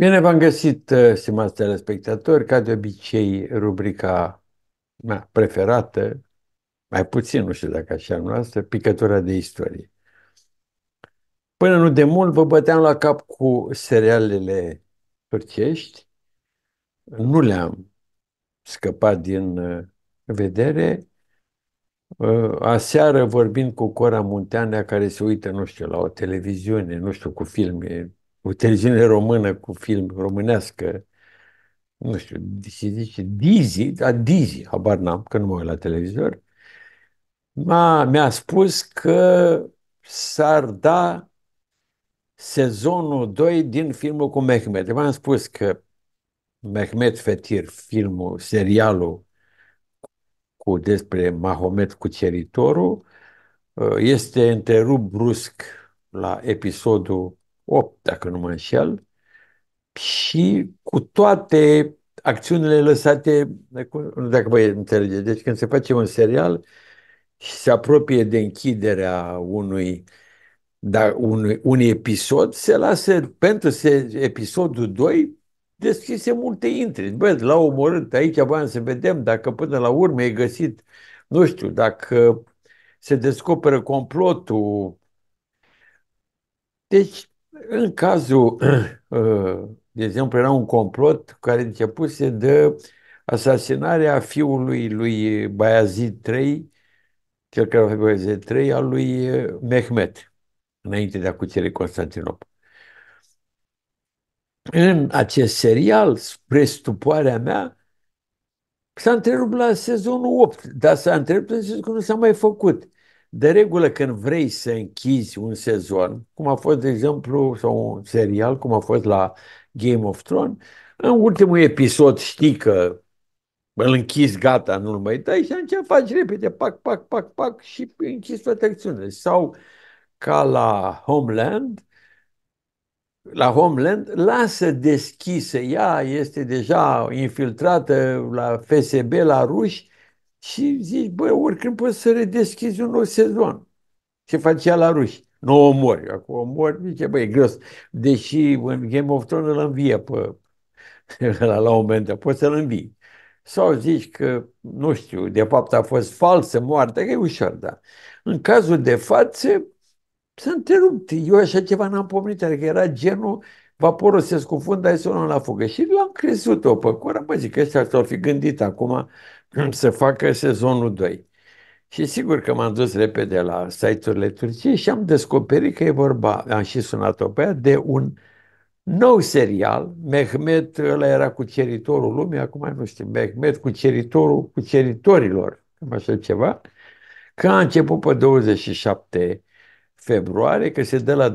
Bine v-am găsit, uh, stimați telespectatori, ca de obicei rubrica mea preferată, mai puțin, nu știu dacă așa noastră, picătura de istorie. Până nu de mult vă băteam la cap cu serialele turcești, nu le-am scăpat din uh, vedere. Uh, aseară vorbind cu Cora Munteanea care se uită, nu știu, la o televiziune, nu știu, cu filme, o televiziune română cu film românească, nu știu, se zice Dizi, a da, Dizi, habar n-am, că nu mă uit la televizor, m-a, mi-a spus că s-ar da sezonul 2 din filmul cu Mehmet. V-am spus că Mehmet Fetir, filmul, serialul cu despre Mahomet cu ceritorul, este întrerupt brusc la episodul 8, dacă nu mă înșel, și cu toate acțiunile lăsate, dacă vă înțelegeți, deci când se face un serial și se apropie de închiderea unui, da, unui, unui episod, se lasă pentru se, episodul 2 deschise multe intri. Bă, l au omorât, aici voiam să vedem dacă până la urmă e găsit, nu știu, dacă se descoperă complotul. Deci în cazul, uh, de exemplu, era un complot care începuse de asasinarea fiului lui Bayazid III, cel care a Bayazid III, al lui uh, Mehmet, înainte de a cuceri Constantinopol. În acest serial, spre stupoarea mea, S-a întrerupt la sezonul 8, dar s-a întrerupt în sezonul că nu s-a mai făcut. De regulă, când vrei să închizi un sezon, cum a fost, de exemplu, sau un serial, cum a fost la Game of Thrones, în ultimul episod știi că îl închizi, gata, nu-l mai dai și atunci faci repede, pac, pac, pac, pac și închizi toate acțiunile. Sau ca la Homeland, la Homeland, lasă deschisă, ea este deja infiltrată la FSB, la ruși, și zici, băi, oricând poți să redeschizi un nou sezon. Ce facea la ruși? Nu o mori. Acum o mori, zice, băi, e gros. Deși în Game of Thrones îl învie pe la, la un moment dat, poți să-l învii. Sau zici că, nu știu, de fapt a fost falsă moartea, că e ușor, da. În cazul de față, s-a întrerupt. Eu așa ceva n-am pomenit, adică era genul vaporul se scufundă, hai să luăm la fugă. Și l-am crezut-o pe cură, mă zic, ăștia s-au fi gândit acum să facă sezonul 2. Și sigur că m-am dus repede la site-urile Turciei și am descoperit că e vorba, am și sunat-o pe ea, de un nou serial, Mehmet, ăla era cu ceritorul lumii, acum nu știu, Mehmet cu ceritorul cu ceritorilor, cam așa ceva, că a început pe 27 februarie, că se dă la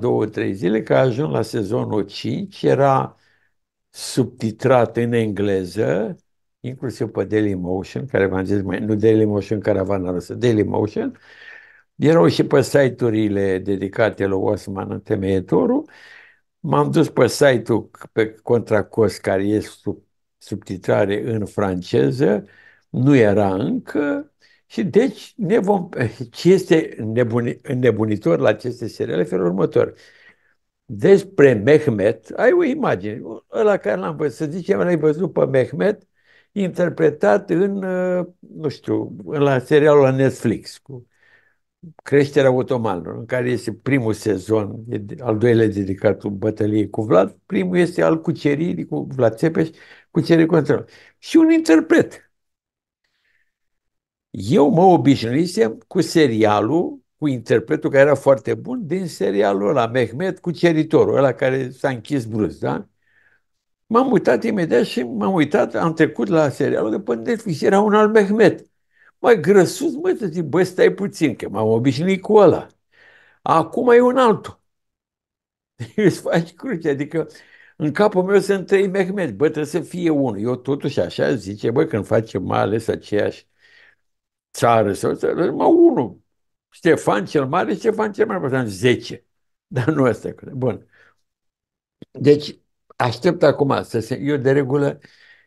2-3 zile, că a ajuns la sezonul 5, era subtitrat în engleză, inclusiv pe motion, care v-am zis, mai, nu avea Caravana Rusă, motion. erau și pe site-urile dedicate lui Osman Întemeietorul, m-am dus pe site-ul pe Contracost, care este sub, subtitrare în franceză, nu era încă, și deci ne vom, ce este nebuni, nebunitor la aceste seriale felul următor. Despre Mehmet, ai o imagine, ăla care l-am văzut, să zicem, l-ai văzut pe Mehmet, interpretat în, uh, nu știu, la serialul la Netflix, cu creșterea otomanilor, în care este primul sezon, al doilea dedicat cu bătălie cu Vlad, primul este al cuceririi cu Vlad Țepeș, cuceririi control Și un interpret. Eu mă obișnuisem cu serialul, cu interpretul care era foarte bun, din serialul la Mehmet cu ceritorul, ăla care s-a închis brusc, da? M-am uitat imediat și m-am uitat, am trecut la serialul de pe Netflix, era un alt Mehmet. Mai grăsus, mă, să zic, bă, stai puțin, că m-am obișnuit cu ăla. Acum e un altul. Îți faci cruce, adică în capul meu sunt trei Mehmet, bă, trebuie să fie unul. Eu totuși așa zice, bă, când facem mai ales aceeași țară, sau țară, mă, unul. Ștefan cel Mare, Ștefan cel Mare, am zece. Dar nu asta. Bun. Deci, Aștept acum să se... Eu de regulă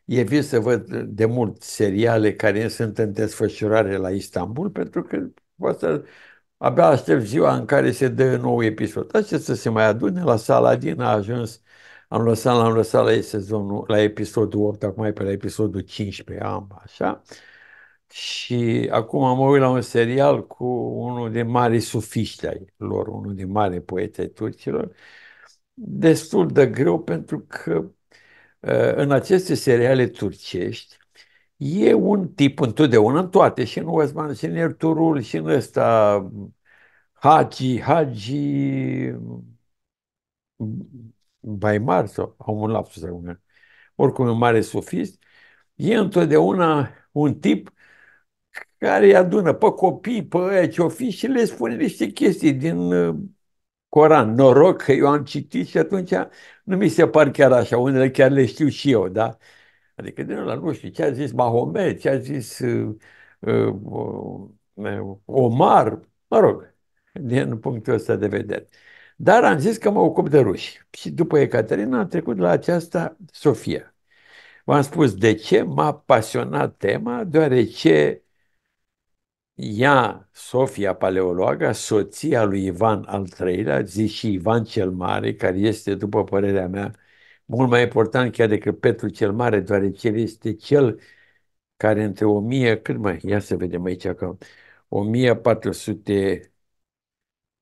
vis să văd de mult seriale care sunt în desfășurare la Istanbul pentru că poate să... abia aștept ziua în care se dă nou episod. Așa să se mai adune la sala din a ajuns am lăsat, l-am lăsat la, sezonul, la episodul 8, acum e pe la episodul 15, am așa. Și acum am uit la un serial cu unul din mari sufiști ai lor, unul din mari poete ai turcilor, destul de greu pentru că ă, în aceste seriale turcești e un tip întotdeauna în toate, și în Osman, și în Erturul, și în ăsta Hagi, Hagi Baimar sau am un lapsus acum, oricum un mare sofist, e întotdeauna un tip care îi adună pe copii, pe aia ce-o fi și le spune niște chestii din ă, Coran. Noroc că eu am citit și atunci nu mi se par chiar așa, unele chiar le știu și eu, da? Adică din la nu știu ce a zis Mahomet, ce a zis uh, uh, uh, Omar, mă rog, din punctul ăsta de vedere. Dar am zis că mă ocup de ruși. Și după Ecaterina am trecut la aceasta Sofia. V-am spus de ce m-a pasionat tema, deoarece ea, Sofia Paleologa, soția lui Ivan al III-lea, zic și Ivan cel Mare, care este, după părerea mea, mult mai important chiar decât Petru cel Mare, deoarece el este cel care între 1000, cât mai, ia să vedem aici acum, ă,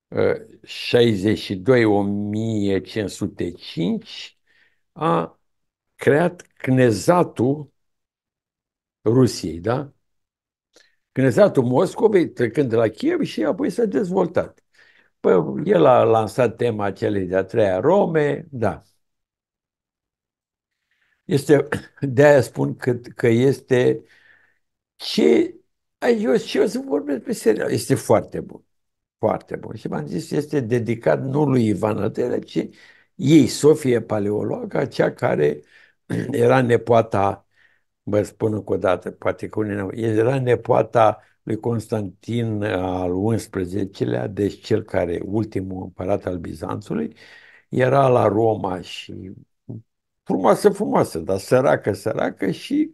1462-1505 a creat Cnezatul Rusiei, da? Cânezatul Moscovei, trecând de la Kiev și apoi s-a dezvoltat. Păi, el a lansat tema celei de-a treia Rome, da. Este, de-aia spun că, că este ce eu, și eu să vorbesc pe serial. Este foarte bun. Foarte bun. Și m am zis, este dedicat nu lui Ivan Atele, ci ei, Sofie Paleologa, cea care era nepoata vă spun încă o dată, poate că unii era nepoata lui Constantin al XI-lea, deci cel care, ultimul împărat al Bizanțului, era la Roma și frumoasă, frumoasă, dar săracă, săracă și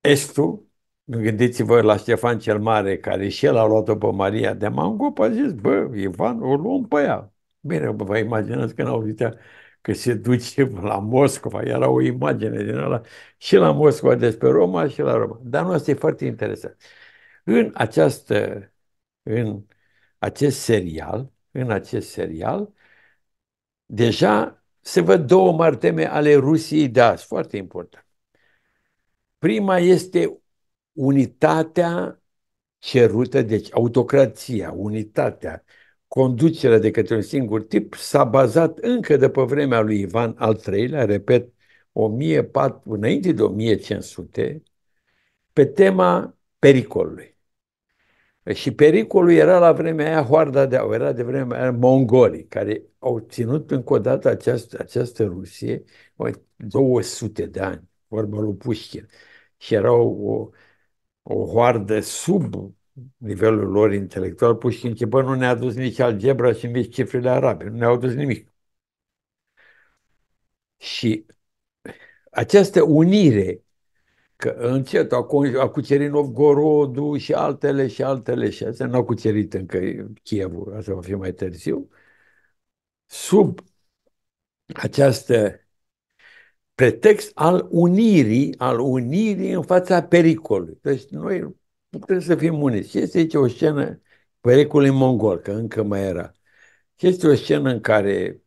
Estu, gândiți-vă la Ștefan cel Mare, care și el a luat-o pe Maria de Mangop, a zis, bă, Ivan, o luăm pe ea. Bine, vă imaginați că n-au uitat că se duce la Moscova, era o imagine din ala, și la Moscova despre Roma și la Roma. Dar nu asta e foarte interesant. În, această, în acest serial, în acest serial, deja se văd două mari teme ale Rusiei de azi, foarte important. Prima este unitatea cerută, deci autocrația, unitatea conducerea de către un singur tip s-a bazat încă de pe vremea lui Ivan al III-lea, repet, 1004, înainte de 1500, pe tema pericolului. Și pericolul era la vremea aia hoarda de aur, era de vremea aia mongolii, care au ținut încă o dată această, această Rusie 200 de ani, vorba lui Pușkin. Și o, o, o hoardă sub nivelul lor intelectual, puși și bă, nu ne-a dus nici algebra și nici cifrele arabe, nu ne-au dus nimic. Și această unire, că încet a, cucerit Novgorodul și altele și altele și astea, nu au cucerit încă Chievul, asta va fi mai târziu, sub această pretext al unirii, al unirii în fața pericolului. Deci noi Trebuie să fim uniți. Este aici o scenă pericul în Mongol, că încă mai era. Este o scenă în care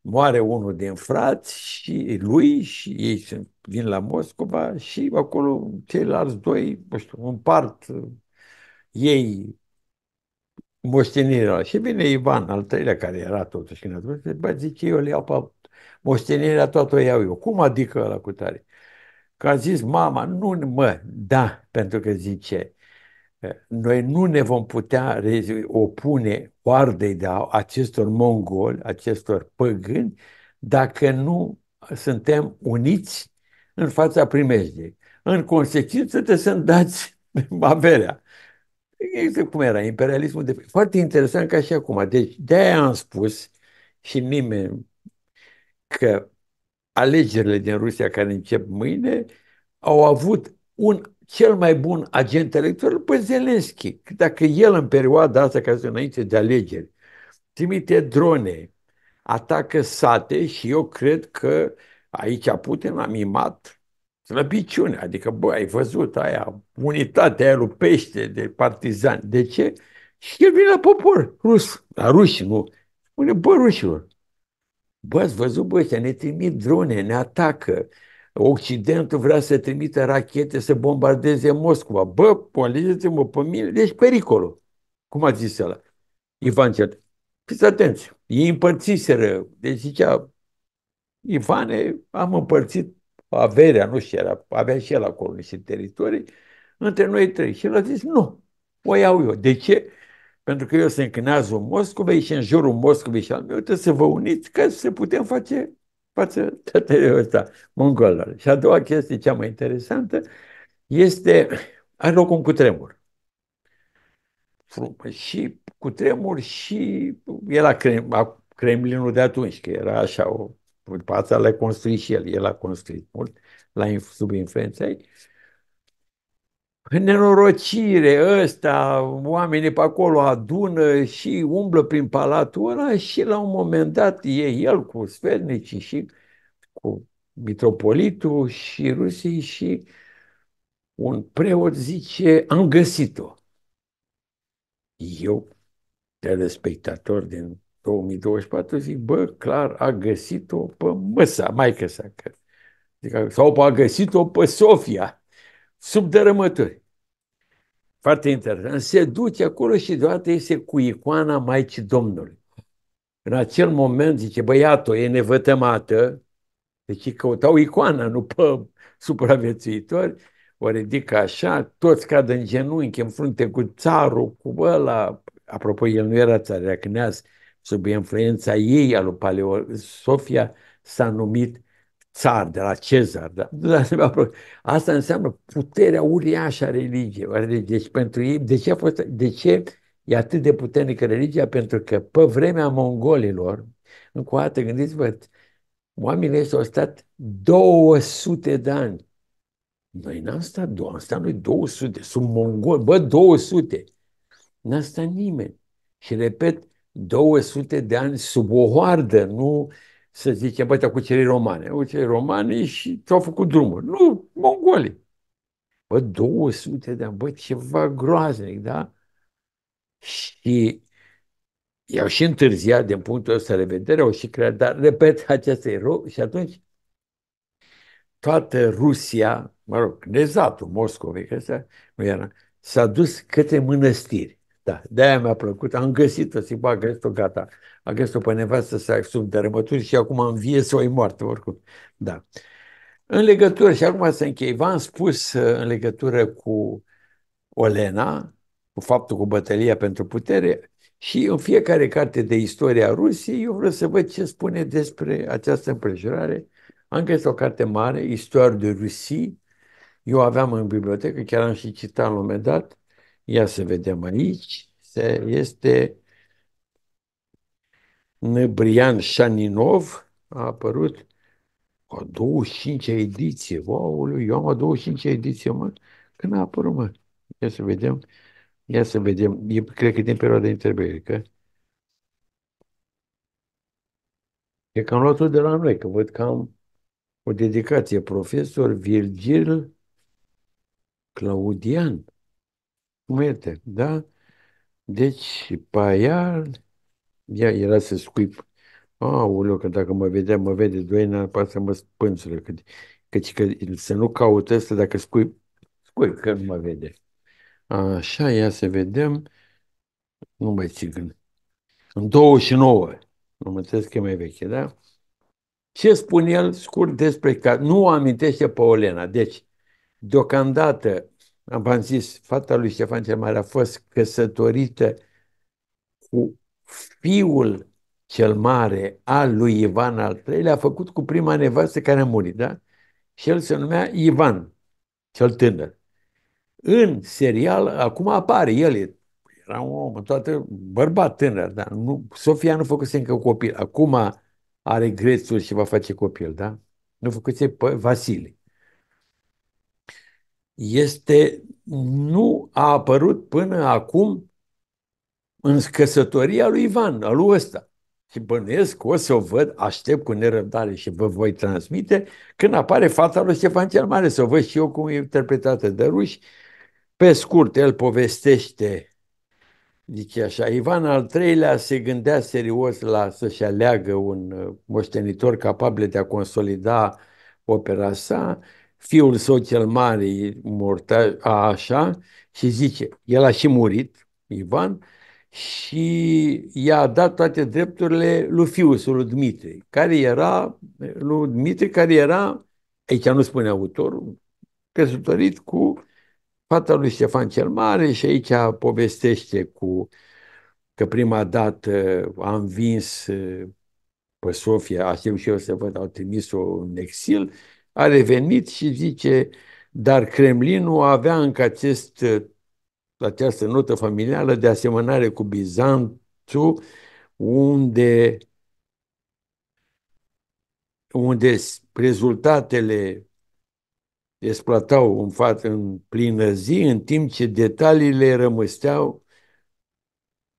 moare unul din frați și lui și ei sunt vin la Moscova și acolo ceilalți doi, nu știu, împart uh, ei moștenirea. Și vine Ivan, al treilea, care era totuși în atunci, bă, zice, eu le iau pe moștenirea toată o iau eu. Cum adică la cu tare? Că a zis mama, nu mă, da, pentru că zice, noi nu ne vom putea opune oardei de acestor mongoli, acestor păgâni, dacă nu suntem uniți în fața primejdiei. În consecință te să dați averea. Există cum era imperialismul. De... Foarte interesant ca și acum. Deci de-aia am spus și nimeni că alegerile din Rusia care încep mâine au avut un cel mai bun agent electoral pe Zelenski. Dacă el în perioada asta, ca să înainte de alegeri, trimite drone, atacă sate și eu cred că aici Putin a mimat slăbiciune. Adică, bă, ai văzut aia, unitatea aia lui Pește de partizani. De ce? Și el vine la popor rus, la ruși, nu? Spune, bă, rușilor, bă, ați văzut, bă, ăștia ne trimit drone, ne atacă. Occidentul vrea să trimită rachete să bombardeze Moscova. Bă, poliți-mă pe mine, deci pericolul. Cum a zis ăla? Ivan Cert. Fiți atenți, ei împărțiseră, deci zicea, Ivane, am împărțit averea, nu știu, era, avea și el acolo niște teritorii, între noi trei. Și el a zis, nu, o iau eu. De ce? Pentru că eu sunt în azul Moscovei și în jurul Moscovei și al meu trebuie să vă uniți ca să putem face față de ăsta, mongolilor. Și a doua chestie, cea mai interesantă, este, are loc un cutremur. Și cutremur și era Kremlinul de atunci, că era așa o după l-a construit și el, el a construit mult, la, sub influența ei. Păi, nenorocire, ăsta, oamenii pe acolo adună și umblă prin palatul ăla și la un moment dat e el cu sfernicii și cu mitropolitul și rusii și un preot zice, am găsit-o. Eu, telespectator din 2024, zic, bă, clar, a găsit-o pe măsa, maică sa. Adică, sau a găsit-o pe Sofia sub dărâmături. Foarte interesant. Se duce acolo și deodată este cu icoana Maicii Domnului. În acel moment zice, băiatul e nevătămată, deci căutau icoana, nu pe supraviețuitori, o ridică așa, toți cad în genunchi, în frunte cu țarul, cu ăla. Apropo, el nu era era sub influența ei, alu lui Paleo Sofia, s-a numit țar, de la Cezar. Da? da Asta înseamnă puterea uriașă a religiei. Deci pentru ei, de ce, a fost, de ce e atât de puternică religia? Pentru că pe vremea mongolilor, încă o dată gândiți-vă, oamenii ăștia au stat 200 de ani. Noi n-am stat, am stat noi 200, sunt mongoli, bă, 200. N-a stat nimeni. Și repet, 200 de ani sub o hoardă, nu, să zicem, băi, cu cucerii romane. cei romane și ce au făcut drumuri. Nu, mongolii. Bă, 200 de ani, bă, ceva groaznic, da? Și i-au și întârziat din punctul ăsta de vedere, au și creat, dar, repet, acesta e rău și atunci toată Rusia, mă rog, nezatul Moscovei, că era, s-a dus către mănăstiri. Da, de-aia mi-a plăcut, am găsit-o, zic, bă, găsit-o, gata a găsit-o pe nevastă să sub dărâmături și acum în vie sau e moartă oricum. Da. În legătură, și acum să închei, v-am spus uh, în legătură cu Olena, cu faptul cu bătălia pentru putere, și în fiecare carte de istoria Rusiei, eu vreau să văd ce spune despre această împrejurare. Am găsit o carte mare, Istorie de Rusie. Eu aveam în bibliotecă, chiar am și citat la un moment dat. Ia să vedem aici. Se, este Brian Șaninov a apărut o 25-a ediție. Wow, eu am o 25-a ediție, mă. Când a apărut, mă? Ia să vedem. Ia să vedem. Eu cred că din perioada interbelică. E că am luat de la noi, că văd că am o dedicație. Profesor Virgil Claudian. Cum este? Da? Deci, Paial, ea era să scuip. Aoleu, că dacă mă vedea, mă vede doina, poate să mă spânzură. Că, că, că, să nu caut ăsta dacă scuip, scuip că nu mă vede. Așa, ia să vedem. Nu mai țigân. În 29. Nu mă că e mai veche, da? Ce spune el scurt despre că nu o amintește pe Olena. Deci, deocamdată, am zis, fata lui Ștefan cel Mare a fost căsătorită cu fiul cel mare al lui Ivan al III-lea a făcut cu prima nevastă care a murit, da? Și el se numea Ivan, cel tânăr. În serial, acum apare, el e, era un om, toată bărbat tânăr, dar nu, Sofia nu făcuse încă copil. Acum are grețul și va face copil, da? Nu făcuse pe Vasile. Este, nu a apărut până acum în căsătoria lui Ivan, al lui ăsta. Și bănuiesc că o să o văd, aștept cu nerăbdare și vă voi transmite când apare fata lui Ștefan cel Mare, să o văd și eu cum e interpretată de ruși. Pe scurt, el povestește, zice așa, Ivan al treilea se gândea serios la să-și aleagă un uh, moștenitor capabil de a consolida opera sa, fiul său cel mare, morta, a așa, și zice, el a și murit, Ivan, și i-a dat toate drepturile lui fiusul lui Dmitri, care era, lui Dmitri, care era, aici nu spune autorul, căsătorit cu fata lui Ștefan cel Mare și aici povestește cu că prima dată a învins pe Sofia, aștept și eu să văd, au trimis-o în exil, a revenit și zice, dar Kremlinul avea încă acest această notă familială de asemănare cu Bizanțul, unde, unde rezultatele exploatau în, față, în plină zi, în timp ce detaliile rămâsteau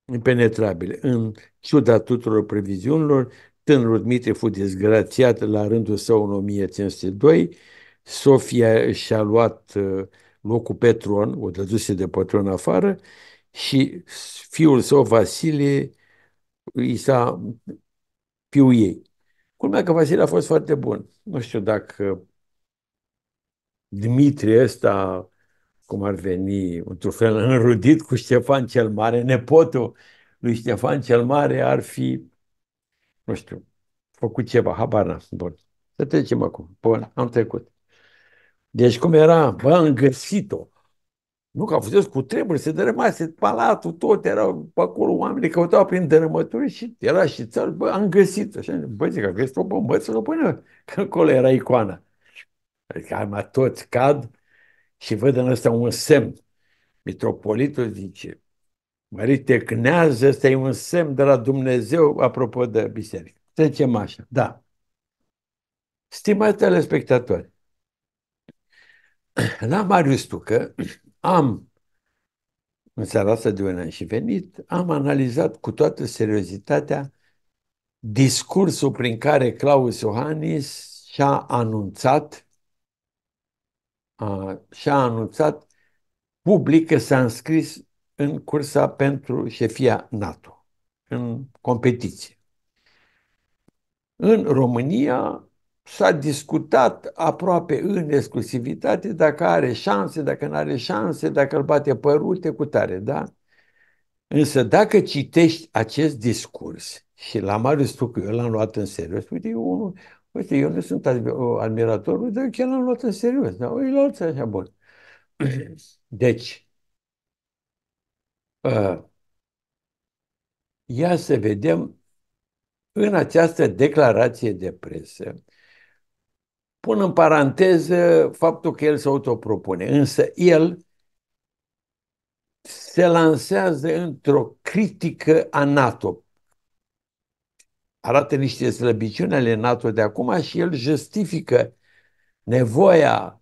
impenetrabile. În ciuda tuturor previziunilor, tânărul Dmitri fu dezgrațiat la rândul său în 1502, Sofia și-a luat uh, locul pe tron, o dăduse de pe tron afară și fiul său, Vasile, i s-a fiul ei. Culmea că Vasile a fost foarte bun. Nu știu dacă Dmitrie ăsta, cum ar veni, într-un fel înrudit cu Ștefan cel Mare, nepotul lui Ștefan cel Mare ar fi, nu știu, făcut ceva, habar n-am. Bun. Să trecem acum. Bun, am trecut. Deci cum era? Bă, am găsit-o. Nu că au fost cu treburi, se dărâmase palatul, tot, erau pe acolo oamenii, căutau prin dărâmături și era și țări, bă, am găsit. Așa, bă, zic, am găsit o bombă, să până, că acolo era icoana. Adică am toți cad și văd în ăsta un semn. Mitropolitul zice, Mărite cnează, ăsta e un semn de la Dumnezeu apropo de biserică. Trecem așa, da. Stimați telespectatori, la Marius Tucă am, în seara asta de un an și venit, am analizat cu toată seriozitatea discursul prin care Claus Iohannis și-a anunțat și-a anunțat public că s-a înscris în cursa pentru șefia NATO, în competiție. În România, s-a discutat aproape în exclusivitate dacă are șanse, dacă nu are șanse, dacă îl bate părute cu tare, da? Însă dacă citești acest discurs și la Marius Tucă, eu l-am luat în serios, uite, eu, uite, eu nu sunt uh, admiratorul, dar eu chiar l-am luat în serios, dar îl alții așa bun. Deci, uh, ia să vedem în această declarație de presă Pun în paranteză faptul că el se autopropune, însă el se lansează într-o critică a NATO. Arată niște slăbiciuni ale NATO de acum și el justifică nevoia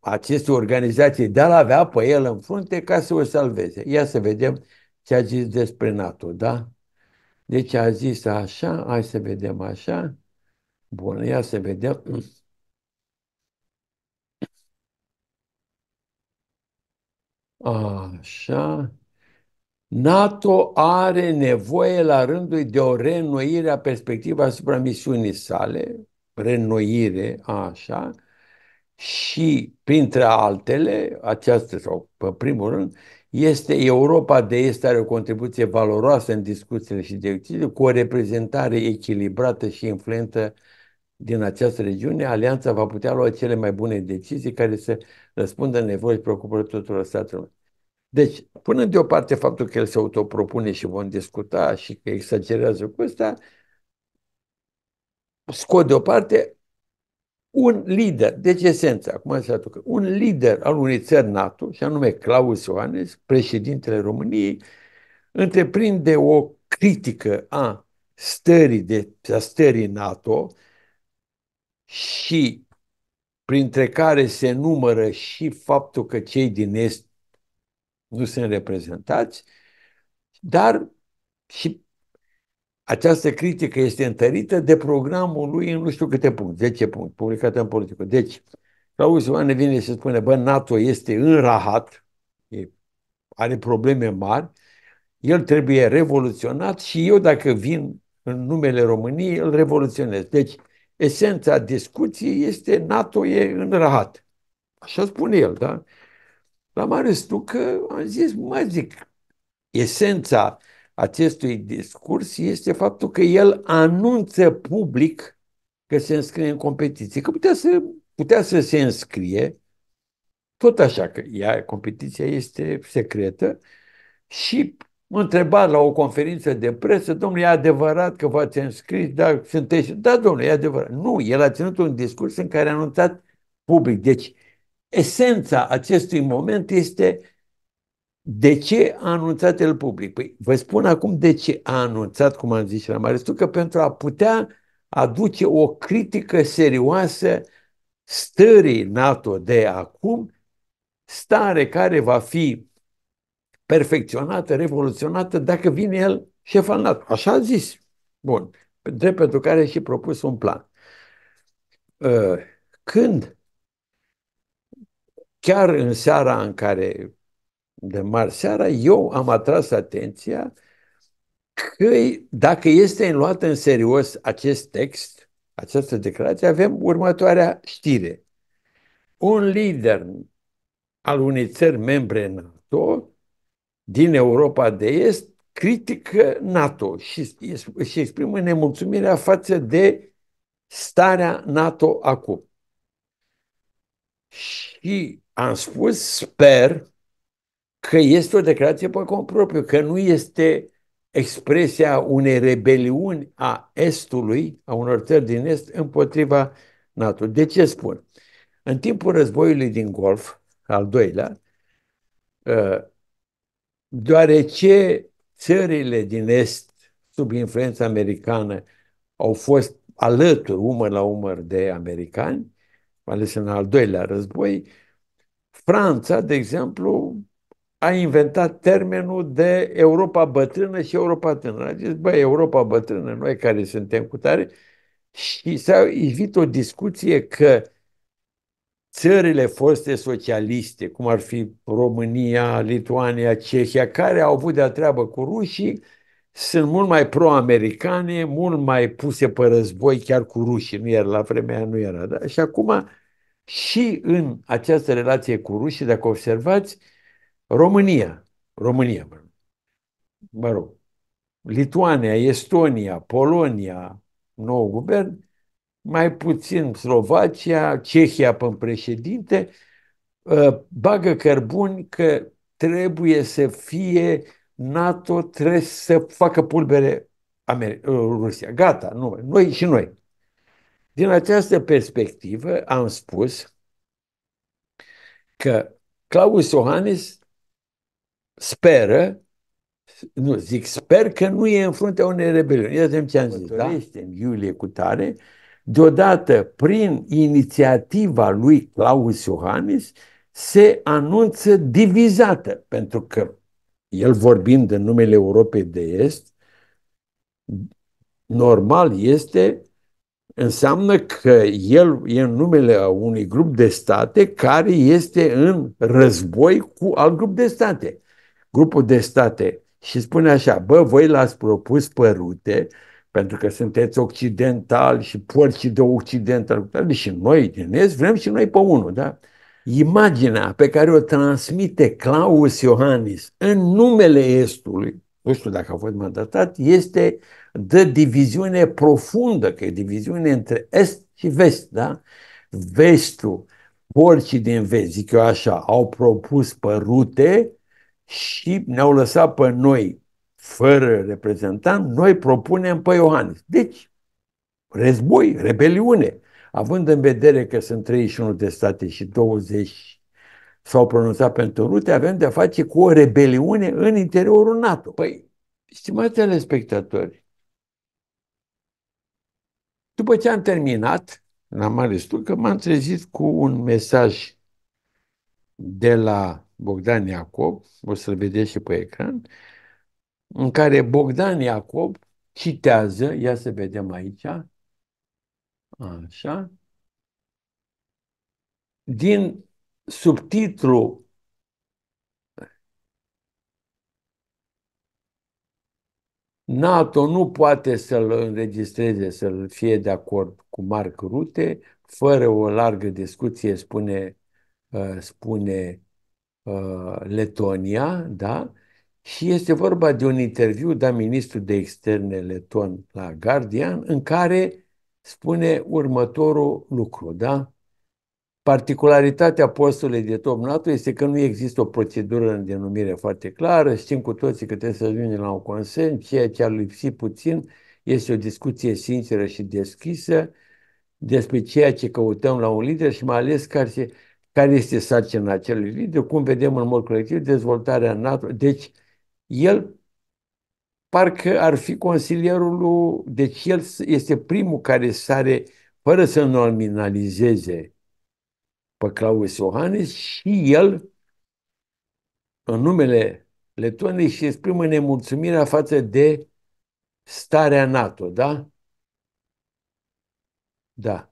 acestei organizații de a-l avea pe el în frunte ca să o salveze. Ia să vedem ce a zis despre NATO, da? Deci a zis așa, hai să vedem așa. Bun, ia să vedem. Așa. NATO are nevoie la rândul de o renoire a perspectivei asupra misiunii sale, renoire, așa, și printre altele, această sau pe primul rând, este Europa de Est are o contribuție valoroasă în discuțiile și direcțiile, cu o reprezentare echilibrată și influentă din această regiune, alianța va putea lua cele mai bune decizii care să răspundă nevoii și preocupări tuturor statelor. Deci, până deoparte faptul că el se autopropune și vom discuta și că exagerează cu ăsta, scot deoparte un lider, deci esența, acum se aducă, un lider al unei țări NATO, și anume Claus Ioanes, președintele României, întreprinde o critică a stării, de, a stării NATO, și printre care se numără și faptul că cei din Est nu sunt reprezentați, dar și această critică este întărită de programul lui în nu știu câte puncte, 10 puncte, publicat în politică. Deci, Claus Ioane vine și spune, bă, NATO este în rahat, are probleme mari, el trebuie revoluționat și eu dacă vin în numele României, îl revoluționez. Deci, esența discuției este NATO e în rahat. Așa spune el, da? La m-a tu că am zis, mai zic, esența acestui discurs este faptul că el anunță public că se înscrie în competiție, că putea să, putea să se înscrie, tot așa că ea, competiția este secretă și întrebat la o conferință de presă, domnule, e adevărat că v-ați înscris, da, sunteți... Da, domnule, e adevărat. Nu, el a ținut un discurs în care a anunțat public. Deci, esența acestui moment este de ce a anunțat el public? Păi vă spun acum de ce a anunțat, cum am zis și la Marestu, că pentru a putea aduce o critică serioasă stării NATO de acum, stare care va fi perfecționată, revoluționată, dacă vine el șef al NATO. Așa a zis. Bun. Drept pentru care și propus un plan. Ă, când, chiar în seara în care, de mari seara, eu am atras atenția că dacă este luat în serios acest text, această declarație, avem următoarea știre. Un lider al unei țări membre NATO din Europa de Est critică NATO și își exprimă nemulțumirea față de starea NATO acum. Și am spus, sper, că este o declarație pe cont propriu, că nu este expresia unei rebeliuni a Estului, a unor țări din Est, împotriva NATO. De ce spun? În timpul războiului din Golf, al doilea, ă, deoarece țările din Est, sub influența americană, au fost alături, umăr la umăr, de americani, ales în al doilea război, Franța, de exemplu, a inventat termenul de Europa bătrână și Europa tânără. A zis, băi, Europa bătrână, noi care suntem cu tare, și s-a evit o discuție că țările foste socialiste, cum ar fi România, Lituania, Cehia, care au avut de-a treabă cu rușii, sunt mult mai pro-americane, mult mai puse pe război chiar cu rușii, nu era, la vremea aia nu era. Da? Și acum și în această relație cu rușii, dacă observați, România, România, mă rog, Lituania, Estonia, Polonia, nou guvern, mai puțin Slovacia, Cehia pe președinte, ă, bagă cărbuni că trebuie să fie NATO, trebuie să facă pulbere ă, Rusia. Gata, nu, noi și noi. Din această perspectivă am spus că Claus Iohannis speră, nu zic, sper că nu e în fruntea unei rebeliuni. Iată ce am zis, da? în iulie cu tare, Deodată, prin inițiativa lui Claus Iohannis, se anunță divizată, pentru că el vorbind în numele Europei de Est, normal este, înseamnă că el e în numele a unui grup de state care este în război cu alt grup de state. Grupul de state și spune așa, bă, voi l-ați propus părute, pentru că sunteți occidentali și porci de Deci Și noi din Est vrem și noi pe unul, da? Imaginea pe care o transmite Claus Iohannis în numele Estului, nu știu dacă a fost mandatat, este de diviziune profundă, că e diviziune între Est și Vest, da? Vestul, porcii din Vest, zic eu așa, au propus pe rute și ne-au lăsat pe noi fără reprezentant, noi propunem pe Iohannis. Deci, război, rebeliune, având în vedere că sunt 31 de state și 20 s-au pronunțat pentru rute, avem de-a face cu o rebeliune în interiorul NATO. Păi, stimați telespectatori, după ce am terminat, n-am ales tu, că m-am trezit cu un mesaj de la Bogdan Iacob, o să-l vedeți și pe ecran, în care Bogdan Iacob citează, ia să vedem aici, așa, din subtitlu NATO nu poate să-l înregistreze, să-l fie de acord cu Marc Rute, fără o largă discuție, spune, uh, spune uh, Letonia, da? Și este vorba de un interviu dat ministrul de externe leton la Guardian, în care spune următorul lucru, da? Particularitatea postului de top NATO este că nu există o procedură în denumire foarte clară, știm cu toții că trebuie să ajungem la un consens, ceea ce ar lipsi puțin este o discuție sinceră și deschisă despre ceea ce căutăm la un lider și mai ales care, care este sarcina acelui lider, cum vedem în mod colectiv dezvoltarea NATO. Deci, el parcă ar fi consilierul lui, deci el este primul care sare fără să nominalizeze pe Claus Iohannis și el, în numele Letoniei, și exprimă nemulțumirea față de starea NATO, da? Da.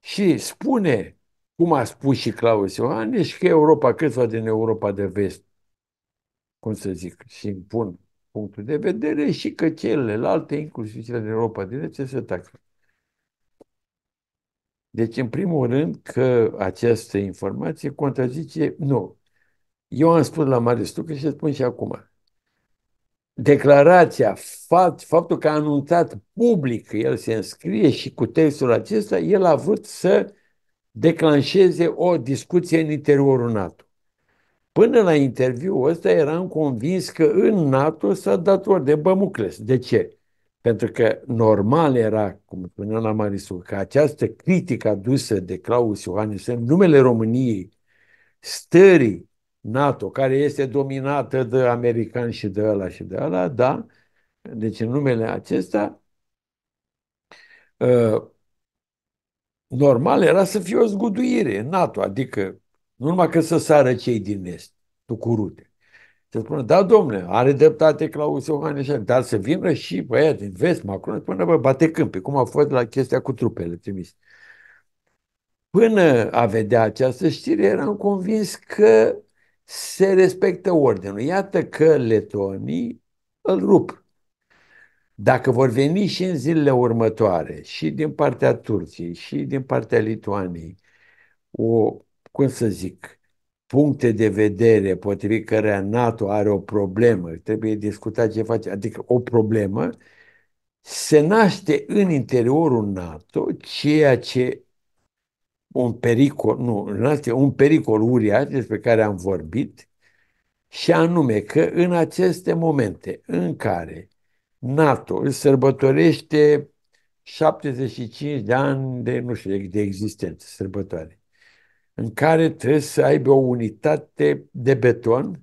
Și spune, cum a spus și Claus Iohannis, că Europa, câțiva din Europa de vest, cum să zic, și impun punctul de vedere și că celelalte, inclusiv cele din Europa din ce se taxe. Deci, în primul rând, că această informație contrazice, nu. Eu am spus la Marius Tucă și spun și acum. Declarația, fapt, faptul că a anunțat public că el se înscrie și cu textul acesta, el a vrut să declanșeze o discuție în interiorul NATO. Până la interviu ăsta eram convins că în NATO s-a dat de Bămucles. De ce? Pentru că normal era, cum spunea la Marisul, că această critică adusă de Claus Iohannis în numele României, stării NATO, care este dominată de americani și de ăla și de ăla, da, deci în numele acesta, uh, normal era să fie o zguduire NATO, adică nu numai că să sară cei din Est, tu curute. Se spune, da, domnule, are dreptate Claus Iohannis, dar să vină și băia din vest, Macron, până bă, bate câmpii, cum a fost la chestia cu trupele trimise. Până a vedea această știre, eram convins că se respectă ordinul. Iată că letonii îl rup. Dacă vor veni și în zilele următoare, și din partea Turției, și din partea Lituaniei, o cum să zic, puncte de vedere potrivit cărea NATO are o problemă, trebuie discutat ce face, adică o problemă, se naște în interiorul NATO ceea ce un pericol, nu, naște un pericol uriaș despre care am vorbit, și anume că în aceste momente în care NATO îl sărbătorește 75 de ani de, nu știu, de existență, sărbătoare în care trebuie să aibă o unitate de beton,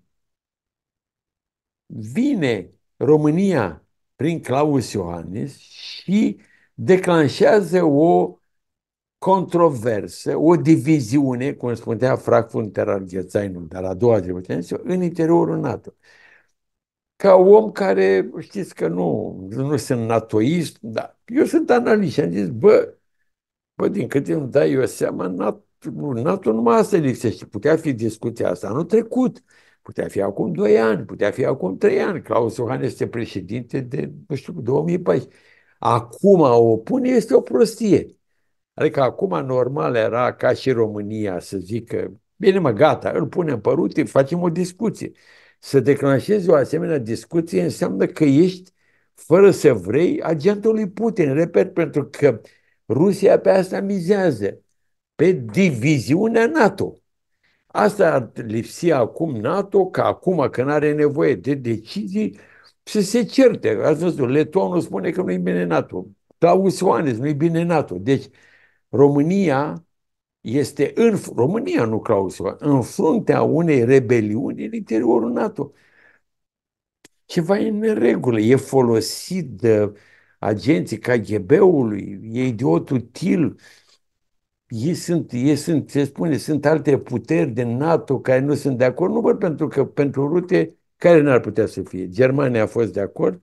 vine România prin Claus Iohannis și declanșează o controversă, o diviziune, cum spunea Frankfurt Ghețainul, dar a doua trebuie în interiorul NATO. Ca om care, știți că nu, nu sunt natoist, dar eu sunt analist și am zis, bă, bă, din câte îmi dai eu seama, NATO NATO numai asta lipsește. Putea fi discuția asta anul trecut, putea fi acum 2 ani, putea fi acum 3 ani. Claus Iohannis este președinte de, nu știu, 2014. Acum a o pune este o prostie. Adică acum normal era ca și România să zică, bine mă, gata, îl punem pe rute, facem o discuție. Să declanșezi o asemenea discuție înseamnă că ești, fără să vrei, agentul lui Putin. Repet, pentru că Rusia pe asta mizează pe diviziunea NATO. Asta ar lipsi acum NATO, că acum nu are nevoie de decizii, să se certe. Ați văzut, Letoanul spune că nu-i bine NATO. Claus Ioanes, nu-i bine NATO. Deci România este în, România, nu Claus în fruntea unei rebeliuni în interiorul NATO. Ceva e în regulă, e folosit de agenții KGB-ului, e idiot util, ei sunt, ei sunt, se spune, sunt alte puteri din NATO care nu sunt de acord, văd pentru că pentru rute care n-ar putea să fie. Germania a fost de acord,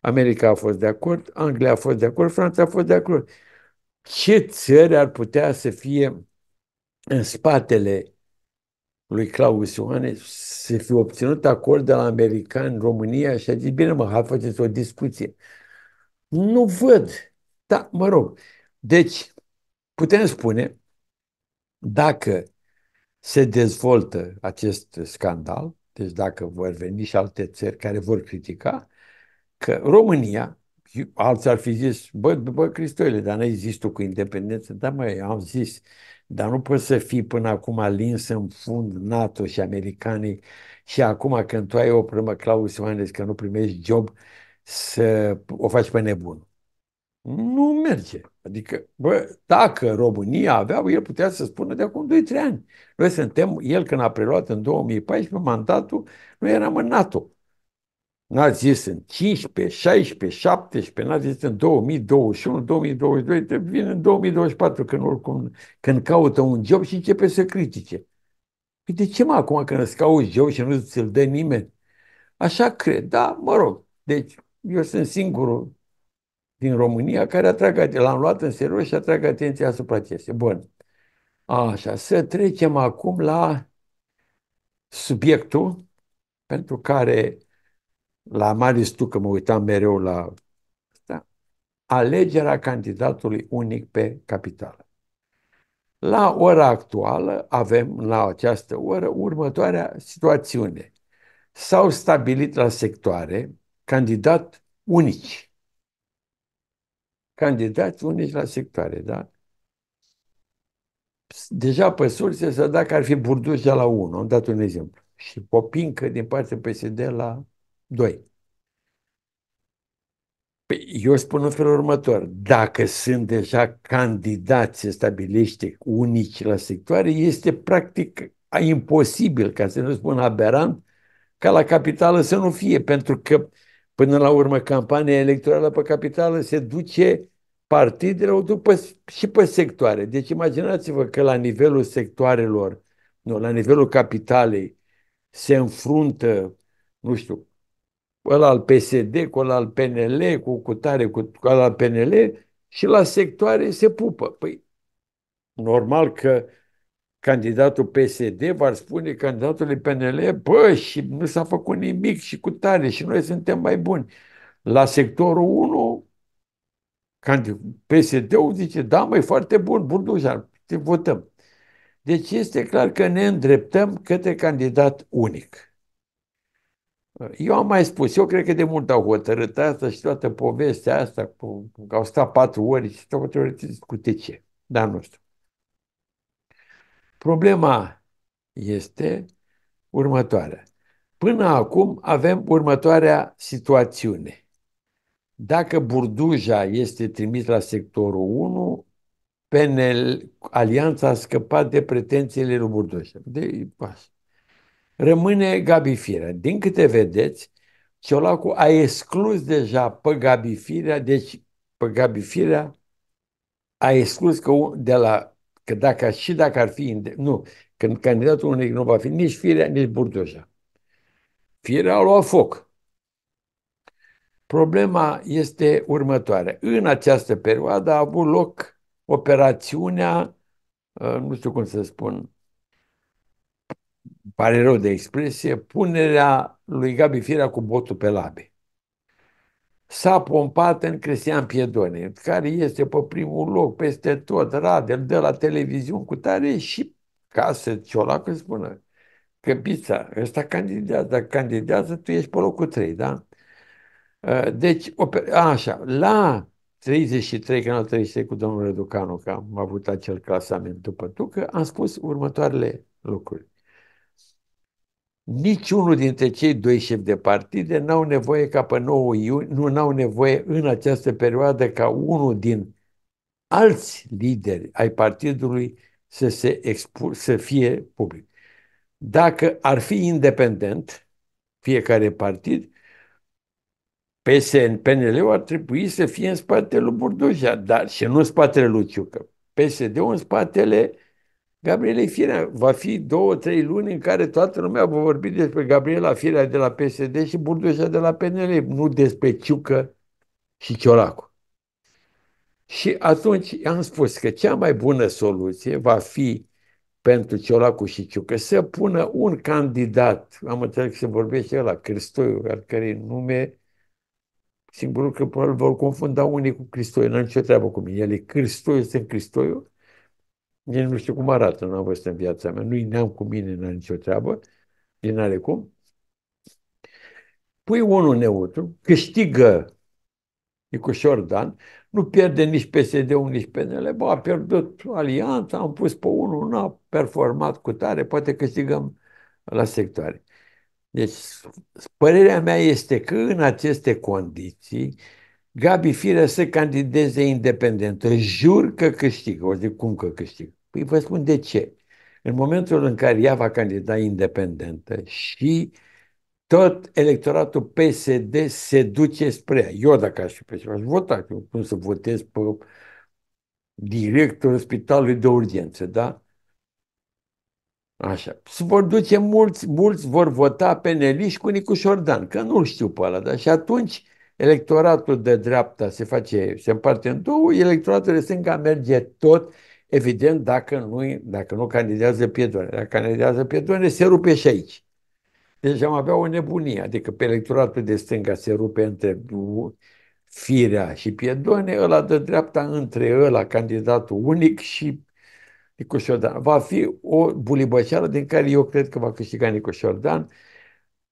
America a fost de acord, Anglia a fost de acord, Franța a fost de acord. Ce țări ar putea să fie în spatele lui Claus Ioanes să fi obținut acord de la americani, România și a zis, bine mă, hai faceți o discuție. Nu văd. Da, mă rog. Deci, Putem spune, dacă se dezvoltă acest scandal, deci dacă vor veni și alte țări care vor critica, că România, alții ar fi zis, bă, bă Cristoile, dar n-ai zis tu cu independență? dar mă, eu am zis, dar nu poți să fii până acum lins în fund NATO și americanii și acum când tu ai o problemă, Claus Ioanes, că nu primești job, să o faci pe nebun nu merge. Adică, bă, dacă România avea, el putea să spună de acum 2-3 ani. Noi suntem, el când a preluat în 2014 mandatul, noi eram în NATO. N-a zis în 15, 16, 17, n-a zis în 2021, 2022, vine în 2024 când, oricum, când caută un job și începe să critique. Păi de ce mă acum când îți cauți job și nu ți-l dă nimeni? Așa cred, da, mă rog. Deci eu sunt singurul din România care atrag, l-am luat în serios și atrag atenția asupra acestei. Bun. Așa, să trecem acum la subiectul pentru care la Marius că mă uitam mereu la da, alegerea candidatului unic pe capitală. La ora actuală avem, la această oră, următoarea situațiune. S-au stabilit la sectoare candidat unici candidați unici la sectoare, da? Deja pe surse să dacă ar fi de la 1, am dat un exemplu, și Popincă din partea PSD la 2. Păi, eu spun în felul următor, dacă sunt deja candidați, se stabilește unici la sectoare, este practic imposibil, ca să nu spun aberant, ca la capitală să nu fie, pentru că uh, Până la urmă, campania electorală pe capitală se duce partidele o duc pe, și pe sectoare. Deci imaginați-vă că la nivelul sectoarelor, nu, la nivelul capitalei, se înfruntă, nu știu, ăla al PSD cu ăla al PNL, cu cutare cu ăla al PNL și la sectoare se pupă. Păi, normal că candidatul PSD va spune candidatului PNL, bă, și nu s-a făcut nimic și cu tare și noi suntem mai buni. La sectorul 1, PSD-ul zice, da, mai foarte bun, Burdușan, te votăm. Deci este clar că ne îndreptăm către candidat unic. Eu am mai spus, eu cred că de mult au hotărât asta și toată povestea asta că au stat patru ori și toată ori cu TC, dar nu știu. Problema este următoarea. Până acum avem următoarea situațiune. Dacă Burduja este trimis la sectorul 1, PNL, Alianța a scăpat de pretențiile lui Burduja. De, așa. Rămâne Gabi Firea. Din câte vedeți, Ciolacu a exclus deja pe Gabi Firea, deci pe Gabi Firea a exclus că de la Că dacă, și dacă ar fi, nu, când candidatul unic nu va fi nici firea, nici burdoja. Firea a luat foc. Problema este următoare În această perioadă a avut loc operațiunea, ă, nu știu cum să spun, pare rău de expresie, punerea lui Gabi Firea cu botul pe labe s-a pompat în Cristian Piedone, care este pe primul loc, peste tot, Radel, de la televiziune cu tare și ca să Ciolacu spună că pizza, ăsta candidează, dacă candidează, tu ești pe locul 3, da? Uh, deci, așa, la 33, când am 33 cu domnul Reducanu, că am avut acel clasament după tu, că am spus următoarele lucruri niciunul dintre cei doi șefi de partide n-au nevoie ca pe 9 iunie, nu n-au nevoie în această perioadă ca unul din alți lideri ai partidului să, se expu- să fie public. Dacă ar fi independent fiecare partid, PSN, PNL-ul ar trebui să fie în spatele lui Burduja, dar și nu în spatele lui Ciucă. PSD-ul în spatele uh, Gabriela Firea va fi două, trei luni în care toată lumea va vorbi despre Gabriela Firea de la PSD și Burdușa de la PNL, nu despre Ciucă și Ciolacu. Și atunci am spus că cea mai bună soluție va fi pentru Ciolacu și Ciucă să pună un candidat, am înțeles că se vorbește la Cristoiu, al cărei nume singurul că probabil vor confunda unii cu Cristoiu, n-am nicio treabă cu mine, e Cristoiu sunt Cristoiu, nici nu știu cum arată, nu am văzut în viața mea, nu-i neam cu mine, n-am nicio treabă, din are cum. Pui unul neutru, câștigă Nicușor Dan, nu pierde nici PSD-ul, nici PNL, bă, a pierdut alianța, am pus pe unul, n-a performat cu tare, poate câștigăm la sectoare. Deci, părerea mea este că în aceste condiții, Gabi Firea să candideze independent. Jur că câștigă. O zic, cum că câștigă? Păi vă spun de ce. În momentul în care ea va candida independentă și tot electoratul PSD se duce spre ea. Eu dacă aș fi pe ceva, aș vota. Eu, cum să votez pe directorul spitalului de urgență, da? Așa. Se vor duce mulți, mulți vor vota pe și cu Nicu Șordan, că nu știu pe ăla, da? Și atunci electoratul de dreapta se face, se împarte în două, electoratul de stânga merge tot Evident, dacă nu, dacă nu candidează Piedone. Dacă candidează Piedone, se rupe și aici. Deci am avea o nebunie, adică pe electoratul de stânga se rupe între Firea și Piedone, ăla de dreapta între ăla, candidatul unic și Nicușordan. Va fi o bulibăceală din care eu cred că va câștiga Nicușordan.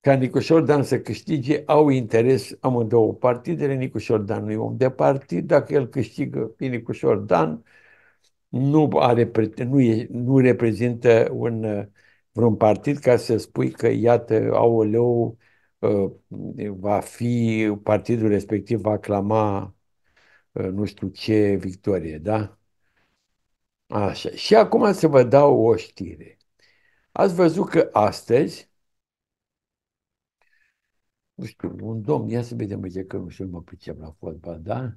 Ca Nicușordan să câștige, au interes amândouă partidele. Nicușordan nu e om de partid, dacă el câștigă, e Nicușordan. Șordan nu, are, nu, e, nu reprezintă un, uh, vreun partid ca să spui că, iată, aoleu, uh, va fi, partidul respectiv va clama uh, nu știu ce victorie, da? Așa. Și acum să vă dau o știre. Ați văzut că astăzi, nu știu, un domn, ia să vedem, uite că nu știu, mă pricep la fotbal, da?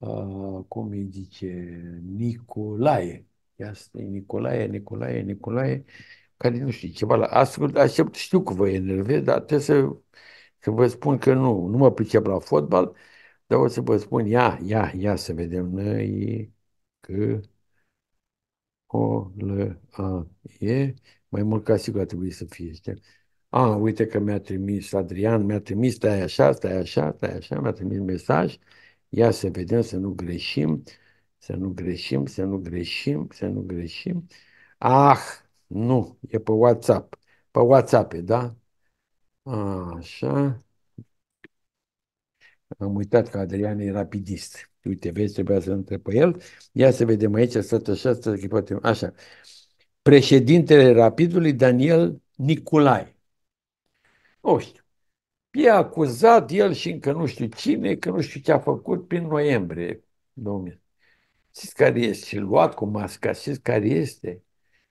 uh, cum îi zice, Nicolae. Ia e Nicolae, Nicolae, Nicolae, care nu știu, ceva la... Ascult, aștept, știu că vă enervez, dar trebuie să, să vă spun că nu, nu mă pricep la fotbal, dar o să vă spun, ia, ia, ia să vedem, noi că o l a e mai mult ca sigur a trebuit să fie, știi? A, uite că mi-a trimis Adrian, mi-a trimis, stai așa, stai așa, stai așa, mi-a trimis mesaj, uh, Ia să vedem să nu greșim, să nu greșim, să nu greșim, să nu greșim. Ah, nu, e pe WhatsApp. Pe WhatsApp, da? Așa. Am uitat că Adrian e rapidist. Uite, vezi, trebuia să întreb pe el. Ia să vedem aici, stătă așa, stătă poate... Așa. Președintele Rapidului, Daniel Nicolae. O știu. E acuzat el și încă nu știu cine, că nu știu ce a făcut prin noiembrie. Domnule, știți care este? Și luat cu masca, știți care este?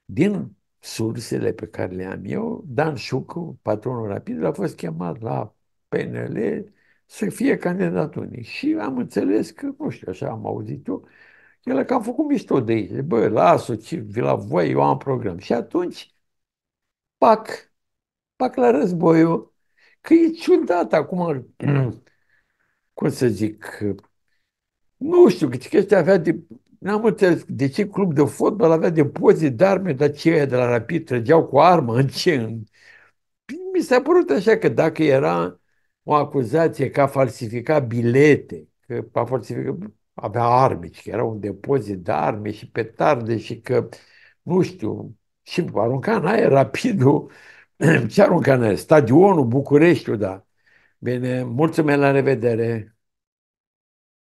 Din sursele pe care le am eu, Dan Șucu, patronul rapid, a fost chemat la PNL să fie candidat unic. Și am înțeles că, nu știu, așa am auzit eu, el că am făcut mișto de aici. Bă, lasă, ce, vi la voi, eu am program. Și atunci, pac, pac la războiul Că e ciudat acum, cum să zic, nu știu, că chestia avea de N-am înțeles de ce club de fotbal avea depozit de arme, dar ce de la Rapid trăgeau cu armă, în ce? Mi s-a părut așa că dacă era o acuzație că a falsificat bilete, că a falsificat, avea arme, că era un depozit de arme și petarde și că, nu știu, și arunca în aer rapidul ce aruncă în Stadionul, Bucureștiul, da. Bine, mulțumesc la revedere!